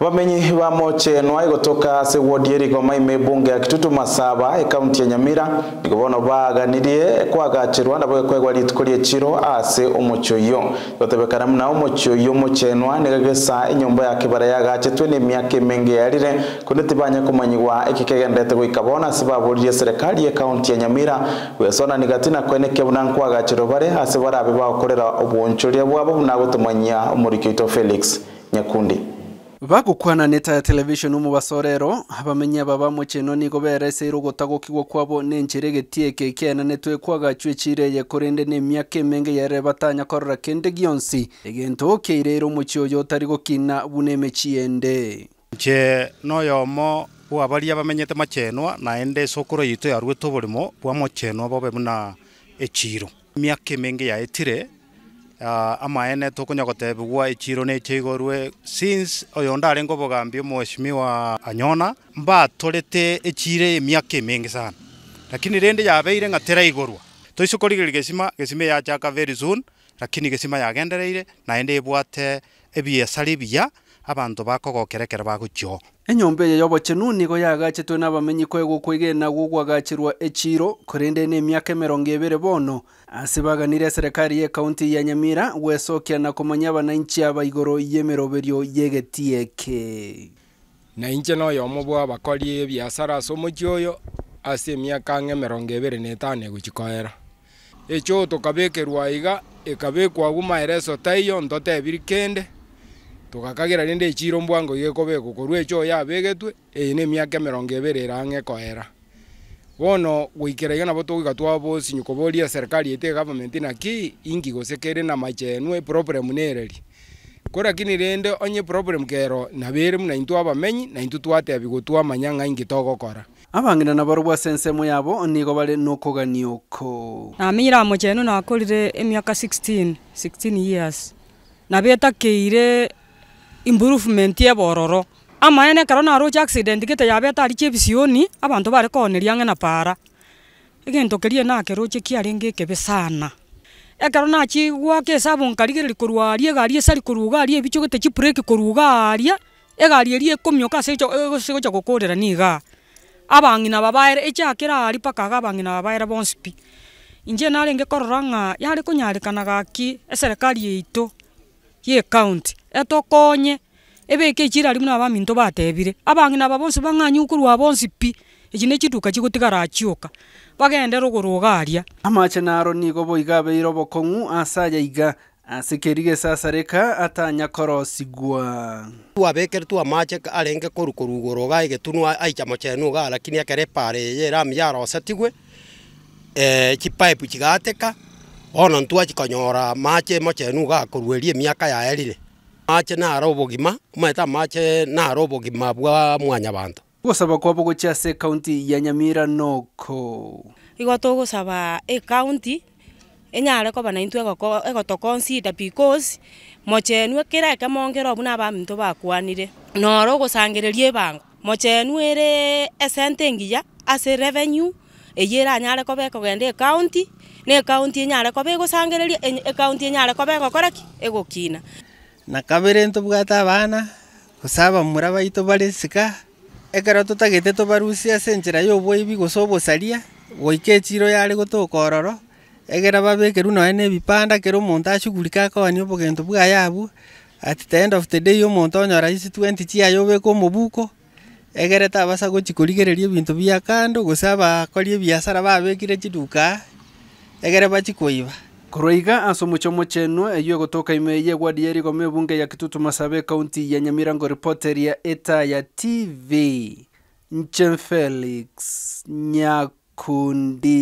Wamenyi wa moche mochenwa igotoka ase wodi kwa maime bunge ya kitutu masaba e kaunti ya nyamira baga nigo bono baganirie kwagachirwa kwa gekwegwa rituko chiro ase omochio oyo gotebekana muna omochio oyo omochenwa niga gesa inyomba ya kibara ya gache tuwe ni miyake menge ya lire kundi tibanya kumanyi wa eki ndete kwa ikabona ase baboririe serikali ekaunti ya nyamira gwesona nigatina kweneke buna gachiru bare ase abibawa obu bagokorera ya wabu buna gotomanyia umuriki ito felix nyakundi bagukwona neta ya television umu basorero bamenya baba mukino nigo bereseirwe gutagukigwo kwabo ni nchiregeti eke kena netwekwagachwa echireye korende na emiaka emenge yare batanya korora kende gionsi egento okeire omuchi oyo otari gokina buna emechi ende nche noyomo bwa baria bamenyete machenwa naende esokoro yitu yarwete oborimo bwa mochenwa bobe muna echiro emiaka emenge yaetire Ah, amaene tukunya gutebigwa ichiro ne chigorwe since oyo ndari ngobogambi wa anyona mbatorete ichire miyake mingi sana lakini rende yabeire ngatera igorwa toico gesima gesime ya chaka very soon lakini gicima yagendereire na indi ibwate ebiesari biya abanto bakogokerekera baguchio enyomba eye yobochenu nigo yagachetwe n'abamenyi ko egokwaigena gogwagachirwa echiro korende na emiaka emerongo ebere bono ase baganire serikali ya ekaunti ya nyamira gwesokia na komanya inchi aba igoro y'emeroberio yegeti eke na inche noyo omobwa abakori ebiasara ase omochi oyo ase emiaka ang'e emerongo ebere na etano egochikoera echo ekabekwagu maereso taiyo ntotebiri kende togakagera rende echiro mbwango igekobekwa korwa echo yabegetwe eye na emiaka emerongo ebere erang'ekoera koera bono goikera iga nabo togoika twabosinyu koboria serikali ete egavamenti naki ingi gose kere na machenwe problem nereri korakini rende onye problem kero nabere muna intu abamenyi na intu twatebi gotwa manya ng'a ingi togokora abang'ina baro bwase ensemo yabo nigo bare nokogania oko namenyire amocheni na nakorire emiaka 16 16 years nabetakeire improvement ama ene karona naroche accident gete yabetariche ebisioni abanto barekoneria ng'e na para egento kerie nakeroche kiarenge kebe sana ekero nachi gwaka esabo nkarigereri korwa aria egari ase arikoruga aria ebicho gete koruga aria egari eria ekomioka ase egocha gokorera niga abang'ina babaere echakera aria mpaka iga abang'ina babaere bonsi pi inche narenge korora ng'a gaki eserekari yeito ya ekaunti etokonye ebeke echira aria muna abaminto batebire abang'ina babonsi bonsi bang'anyi pi iki nä cituka cigåtigara aciåka bagende rå amache na aroni goboiga beiro bokong'u asa ase kerige sasa reka atanya korosigwa twabekere amache arenge koru korugoro ga egetunu aicha mochenu ga lakini akere pare yerami yarosetigwe eh chipaipu chigateka ona ntwachikonyora mache mochenu ga korweria emiaka yaerire mache naro obogima omanyete amache naro obogima bwa mwanya bantu gusaba cha se county ya nyamira noko igo tugusaba e county enyare koba na intu egoko egoto consider because mochenwe kireke mongera obuna abaminto bakwanire noro ogosangereria ebango mochenwe ere esente engiya ase revenue eye eranyare koba ekogenda ecounty na ecounty enyare koba ko be ko koba egokoraki e e e egokina na kabere ntobwate abana kusaba muraba baito bare sika ekero totagete barusi ase enchera ya obwaibi gose obosaria goika echiro yare gotoka ororo egera babekeru noe na ebipanda kero omonto achugurika akoonia obogento bwaye abwo at the end of the day omonto onyora isi 20 chiaye obeka omobuko egere tabasa gochi korigereria ebinto bia kando gose abakoria ebiasara babekire chiduka egere bachikoiba Kuroiga asomucho mochenu eyo eh, gotoka imeye gwadieri gome bunge ya Kitutu Masabe kaunti ya Nyamirango reporter ya ETA ya TV Nchen Felix Nyakundi